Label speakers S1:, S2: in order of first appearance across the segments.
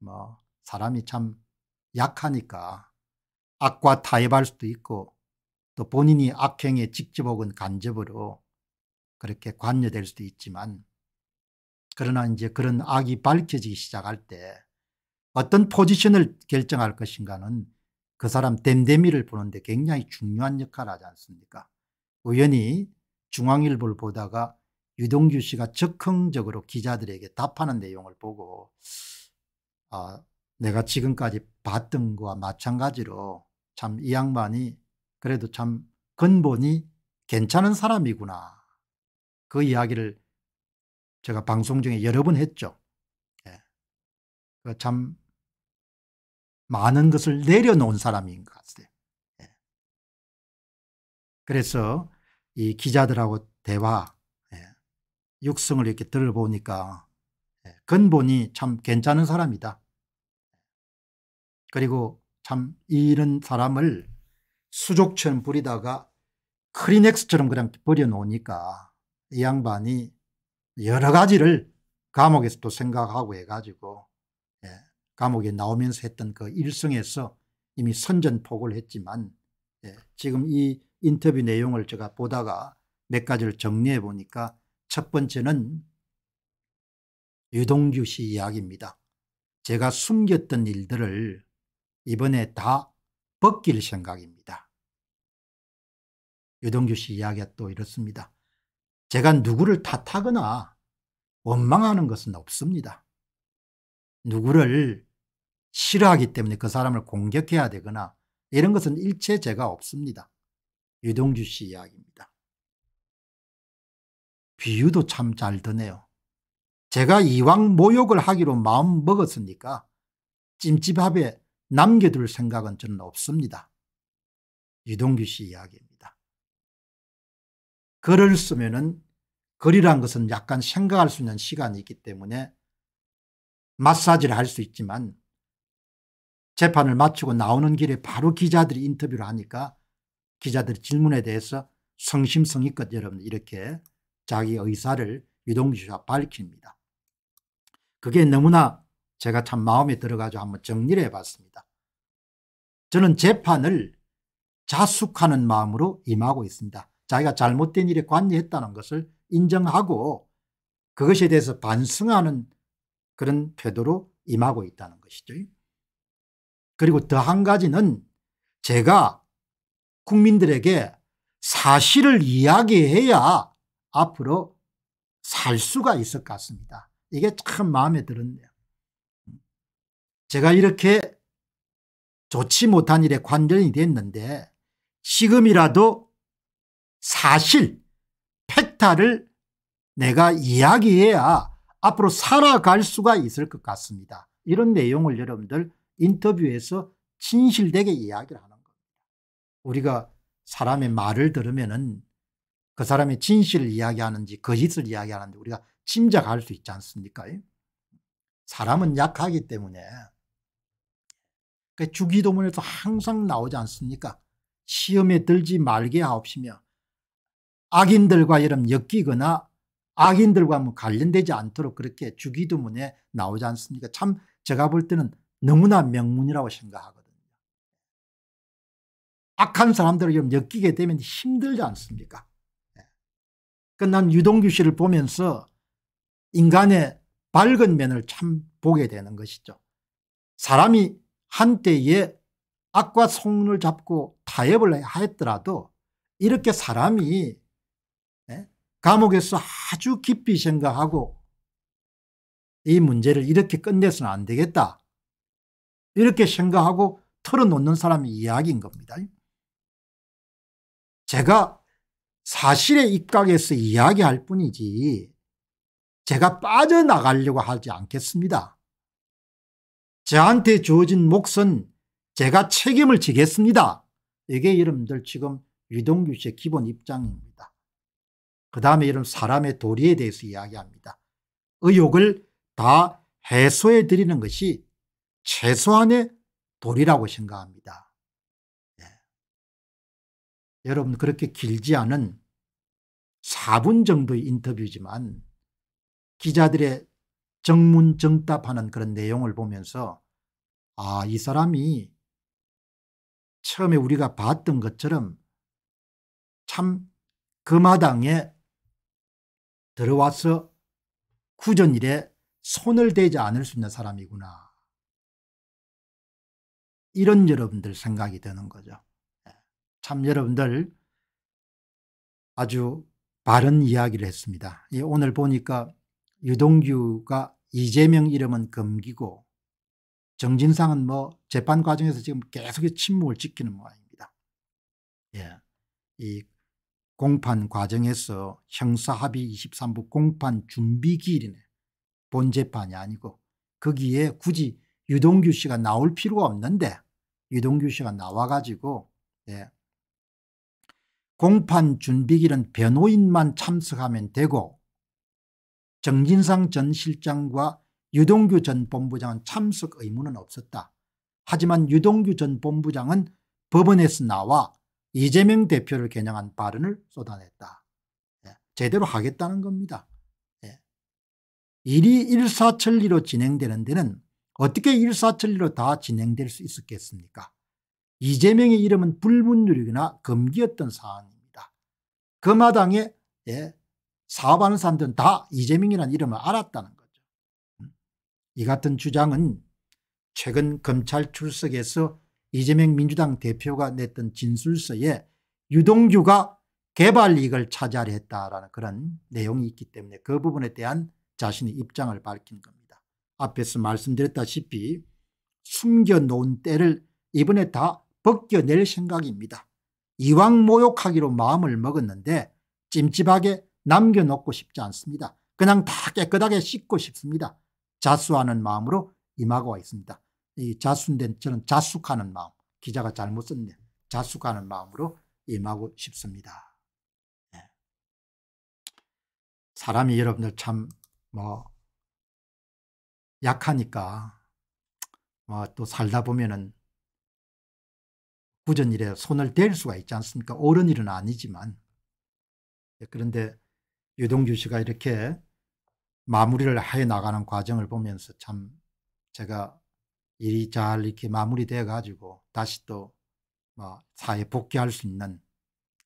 S1: 뭐 사람이 참 약하니까 악과 타협할 수도 있고 또 본인이 악행에 직접 혹은 간접으로 그렇게 관여될 수도 있지만 그러나 이제 그런 악이 밝혀지기 시작할 때 어떤 포지션을 결정할 것인가는 그 사람 댐데미를 보는데 굉장히 중요한 역할을 하지 않습니까? 우연히 중앙일보를 보다가 유동규 씨가 적흥적으로 기자들에게 답하는 내용을 보고 아, 내가 지금까지 봤던 거와 마찬가지로 참 이 양반이 그래도 참 근본이 괜찮은 사람이구나. 그 이야기를 제가 방송 중에 여러 번 했죠. 예. 그 참 많은 것을 내려놓은 사람인 것 같아요. 예. 그래서 이 기자들하고 대화, 예. 육성을 이렇게 들어보니까 예, 근본이 참 괜찮은 사람이다. 그리고 참 이런 사람을 수족처럼 부리다가 크리넥스처럼 그냥 버려놓으니까 이 양반이 여러 가지를 감옥에서 또 생각하고 해가지고 예, 감옥에 나오면서 했던 그 일성에서 이미 선전포고 했지만 예, 지금 이 인터뷰 내용을 제가 보다가 몇 가지를 정리해 보니까 첫 번째는 유동규 씨 이야기입니다. 제가 숨겼던 일들을 이번에 다 벗길 생각입니다. 유동규 씨 이야기가 또 이렇습니다. 제가 누구를 탓하거나 원망하는 것은 없습니다. 누구를 싫어하기 때문에 그 사람을 공격해야 되거나 이런 것은 일체 제가 없습니다. 유동규 씨 이야기입니다. 비유도 참 잘 드네요. 제가 이왕 모욕을 하기로 마음 먹었으니까 찜찜합에 남겨둘 생각은 저는 없습니다. 유동규 씨 이야기입니다. 글을 쓰면은 글이란 것은 약간 생각할 수 있는 시간이 있기 때문에 마사지를 할 수 있지만 재판을 마치고 나오는 길에 바로 기자들이 인터뷰를 하니까 기자들의 질문에 대해서 성심성의껏 여러분 이렇게 자기 의사를 유동규 씨가 밝힙니다. 그게 너무나 제가 참 마음에 들어가지고 한번 정리를 해봤습니다. 저는 재판을 자숙하는 마음으로 임하고 있습니다. 자기가 잘못된 일에 관여했다는 것을 인정하고 그것에 대해서 반성하는 그런 태도로 임하고 있다는 것이죠. 그리고 더 한 가지는 제가 국민들에게 사실을 이야기해야 앞으로 살 수가 있을 것 같습니다. 이게 참 마음에 들었네요. 제가 이렇게 좋지 못한 일에 관련이 됐는데 지금이라도 사실 팩타를 내가 이야기해야 앞으로 살아갈 수가 있을 것 같습니다. 이런 내용을 여러분들 인터뷰에서 진실되게 이야기를 하는 겁니다. 우리가 사람의 말을 들으면 은그 사람의 진실을 이야기하는지 거짓을 이야기하는지 우리가 짐작할 수 있지 않습니까? 사람은 약하기 때문에 그 주기도문에서 항상 나오지 않습니까? 시험에 들지 말게 하옵시며 악인들과 여름 엮이거나 악인들과 뭐 관련되지 않도록 그렇게 주기도문에 나오지 않습니까? 참 제가 볼 때는 너무나 명문이라고 생각하거든요. 악한 사람들을 엮이게 되면 힘들지 않습니까? 예. 그난 그러니까 유동규 씨를 보면서 인간의 밝은 면을 참 보게 되는 것이죠. 사람이 한때에 악과 손을 잡고 타협을 하였더라도 이렇게 사람이 예, 감옥에서 아주 깊이 생각하고 이 문제를 이렇게 끝내서는 안 되겠다. 이렇게 생각하고 털어놓는 사람의 이야기인 겁니다. 제가 사실의 입각에서 이야기할 뿐이지 제가 빠져나가려고 하지 않겠습니다. 저한테 주어진 몫은 제가 책임을 지겠습니다. 이게 여러분들 지금 유동규 씨의 기본 입장입니다. 그 다음에 여러 사람의 도리에 대해서 이야기합니다. 의욕을 다 해소해 드리는 것이 최소한의 도리라고 생각합니다. 네. 여러분 그렇게 길지 않은 4분 정도의 인터뷰지만 기자들의 정문정답하는 그런 내용을 보면서 아, 이 사람이 처음에 우리가 봤던 것처럼 참 금화당에 들어와서 구전일에 손을 대지 않을 수 있는 사람이구나. 이런 여러분들 생각이 드는 거죠. 예. 참 여러분들 아주 바른 이야기를 했습니다. 예, 오늘 보니까 유동규가 이재명 이름은 금기고 정진상은 뭐 재판 과정에서 지금 계속 침묵을 지키는 모양입니다. 예. 이 공판 과정에서 형사합의 23부 공판 준비기일이네. 본재판이 아니고 거기에 굳이 유동규 씨가 나올 필요가 없는데 유동규 씨가 나와가지고 예. 공판 준비기일은 변호인만 참석하면 되고 정진상 전 실장과 유동규 전 본부장은 참석 의무는 없었다. 하지만 유동규 전 본부장은 법원에서 나와 이재명 대표를 겨냥한 발언을 쏟아냈다. 예, 제대로 하겠다는 겁니다. 예. 일이 일사천리로 진행되는 데는 어떻게 일사천리로 다 진행될 수 있었겠습니까? 이재명의 이름은 불문율이거나 금기였던 사안입니다. 그 마당에 예, 사업하는 사람들은 다 이재명이라는 이름을 알았다는 거죠. 음. 이 같은 주장은 최근 검찰 출석에서 이재명 민주당 대표가 냈던 진술서에 유동규가 개발 이익을 차지하려 했다라는 그런 내용이 있기 때문에 그 부분에 대한 자신의 입장을 밝힌 겁니다. 앞에서 말씀드렸다시피 숨겨놓은 때를 이번에 다 벗겨낼 생각입니다. 이왕 모욕하기로 마음을 먹었는데 찜찜하게 남겨놓고 싶지 않습니다. 그냥 다 깨끗하게 씻고 싶습니다. 자수하는 마음으로 임하고 있습니다. 이 자수인데 저는 자숙하는 마음, 기자가 잘못 썼네. 자숙하는 마음으로 임하고 싶습니다. 네. 사람이 여러분들 참 뭐 약하니까 뭐또 살다 보면은 부전 일에 손을 댈 수가 있지 않습니까? 옳은 일은 아니지만 예, 그런데 유동규 씨가 이렇게 마무리를 해 나가는 과정을 보면서 참 제가 일이 잘 이렇게 마무리돼 가지고 다시 또뭐 사회 복귀할 수 있는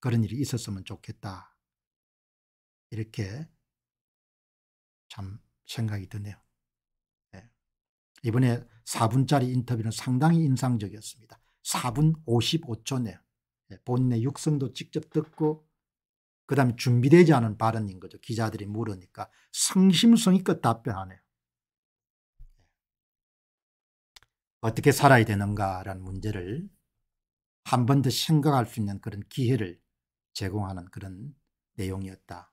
S1: 그런 일이 있었으면 좋겠다. 이렇게 참 생각이 드네요. 네. 이번에 4분짜리 인터뷰는 상당히 인상적이었습니다. 4분 55초네요. 네. 예, 본인의 육성도 직접 듣고 그 다음에 준비되지 않은 발언인 거죠. 기자들이 물으니까 상심성이껏 답변하네요. 어떻게 살아야 되는가라는 문제를 한 번 더 생각할 수 있는 그런 기회를 제공하는 그런 내용이었다.